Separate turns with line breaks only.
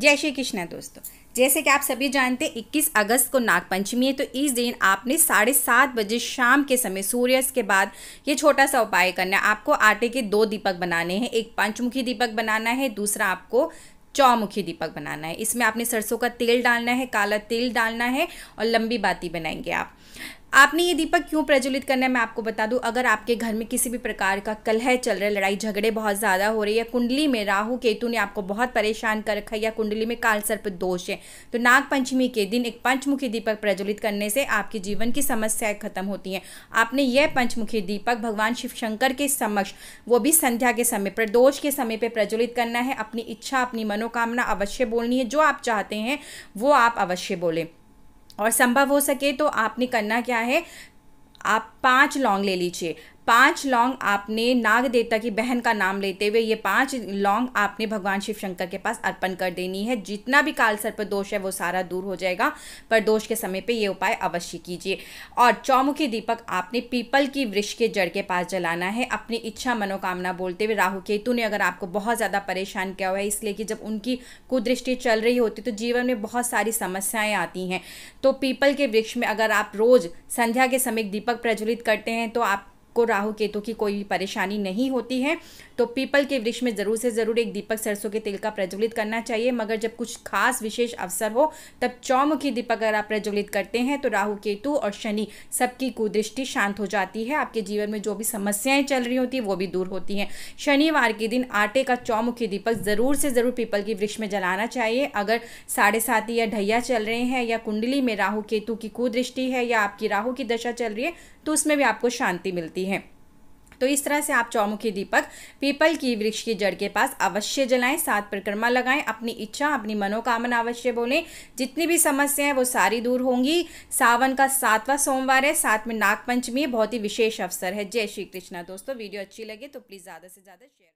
जय श्री कृष्णा दोस्तों जैसे कि आप सभी जानते हैं 21 अगस्त को नागपंचमी है तो इस दिन आपने साढ़े सात बजे शाम के समय सूर्यास्त के बाद ये छोटा सा उपाय करना है आपको आटे के दो दीपक बनाने हैं एक पंचमुखी दीपक बनाना है दूसरा आपको चौमुखी दीपक बनाना है इसमें आपने सरसों का तेल डालना है काला तेल डालना है और लंबी बाती बनाएंगे आप आपने ये दीपक क्यों प्रज्वलित करना है मैं आपको बता दूं अगर आपके घर में किसी भी प्रकार का कलह चल रहा है लड़ाई झगड़े बहुत ज़्यादा हो हैं या कुंडली में राहु केतु ने आपको बहुत परेशान कर रखा है या कुंडली में काल सर्प दोष है तो नागपंचमी के दिन एक पंचमुखी दीपक प्रज्वलित करने से आपके जीवन की समस्याएं खत्म होती हैं आपने यह पंचमुखी दीपक भगवान शिव शंकर के समक्ष वो भी संध्या के समय प्रदोष के समय पर प्रज्वलित करना है अपनी इच्छा अपनी मनोकामना अवश्य बोलनी है जो आप चाहते हैं वो आप अवश्य बोलें और संभव हो सके तो आपने करना क्या है आप पाँच लौंग ले लीजिए पांच लौंग आपने नाग देवता की बहन का नाम लेते हुए ये पांच लौंग आपने भगवान शिव शंकर के पास अर्पण कर देनी है जितना भी काल सर पर दोष है वो सारा दूर हो जाएगा पर दोष के समय पे ये उपाय अवश्य कीजिए और चौमुखी दीपक आपने पीपल की वृक्ष के जड़ के पास जलाना है अपनी इच्छा मनोकामना बोलते हुए राहु केतु ने अगर आपको बहुत ज़्यादा परेशान किया हुआ है इसलिए कि जब उनकी कुदृष्टि चल रही होती तो जीवन में बहुत सारी समस्याएँ आती हैं तो पीपल के वृक्ष में अगर आप रोज़ संध्या के समय दीपक प्रज्वलित करते हैं तो आप को राहु केतु की कोई परेशानी नहीं होती है तो पीपल के वृक्ष में ज़रूर से ज़रूर एक दीपक सरसों के तेल का प्रज्वलित करना चाहिए मगर जब कुछ खास विशेष अवसर हो तब चौमुखी दीपक अगर आप प्रज्वलित करते हैं तो राहु केतु और शनि सबकी कुदृष्टि शांत हो जाती है आपके जीवन में जो भी समस्याएं चल रही होती हैं वो भी दूर होती हैं शनिवार के दिन आटे का चौमुखी दीपक ज़रूर से ज़रूर पीपल के वृक्ष में जलाना चाहिए अगर साढ़े सात या ढैया चल रहे हैं या कुंडली में राहु केतु की कुदृष्टि है या आपकी राहु की दशा चल रही है तो उसमें भी आपको शांति मिलती है होती है तो इस तरह से आप चौमुखी दीपक पीपल की वृक्ष की जड़ के पास अवश्य जलाएं सात परिक्रमा लगाएं अपनी इच्छा अपनी मनोकामना अवश्य बोलें जितनी भी समस्याएं वो सारी दूर होंगी सावन का सातवां सोमवार है साथ में नागपंचमी बहुत ही विशेष अवसर है जय श्री कृष्णा दोस्तों वीडियो अच्छी लगे तो प्लीज़ ज़्यादा से ज़्यादा शेयर